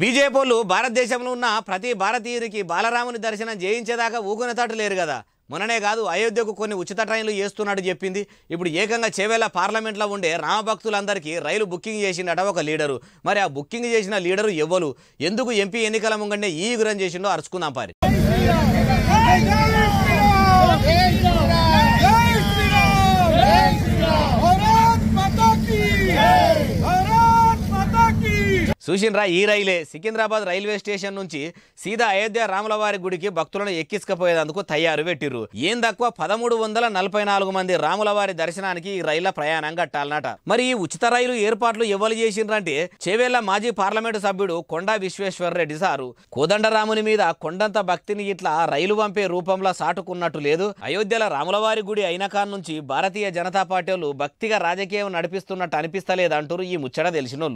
బీజేపీలు భారతదేశంలో ఉన్న ప్రతి భారతీయునికి బాలరాముని దర్శనం చేయించేదాకా ఊగున తట్టు లేరు కదా మొన్ననే కాదు అయోధ్యకు కొన్ని ఉచిత ట్రైన్లు చేస్తున్నాడు చెప్పింది ఇప్పుడు ఏకంగా చేవేళ పార్లమెంట్లో ఉండే రామభక్తులందరికీ రైలు బుకింగ్ చేసిండట ఒక లీడరు మరి ఆ బుకింగ్ చేసిన లీడరు ఎవ్వరు ఎందుకు ఎంపీ ఎన్నికల ముంగండే ఈ గురం చేసిండో అరుచుకుందాం పారి చూసిండ్రా ఈ రైలే సికింద్రాబాద్ రైల్వే స్టేషన్ నుంచి సీదా అయోధ్య రాములవారి గుడికి భక్తులను ఎక్కించకపోయేందుకు తయారు పెట్టిర్రు ఏం తక్కువ పదమూడు వందల నలభై నాలుగు మంది రాములవారి దర్శనానికి ఈ రైళ్ల ప్రయాణం కట్టాలన్నట మరి ఈ ఉచిత రైలు ఏర్పాట్లు ఎవరు చేసిండ్రంటే చేవేళ్ల మాజీ పార్లమెంటు సభ్యుడు కొండా విశ్వేశ్వర్ రెడ్డి సారు కోదండరాముని మీద కొండంత భక్తిని ఇట్లా రైలు పంపే రూపంలో సాటుకున్నట్టు లేదు అయోధ్యల రాములవారి గుడి అయిన నుంచి భారతీయ జనతా పార్టీలు భక్తిగా రాజకీయం నడిపిస్తున్నట్టు అనిపిస్తలేదంటారు ఈ ముచ్చట తెలిసినోళ్ళు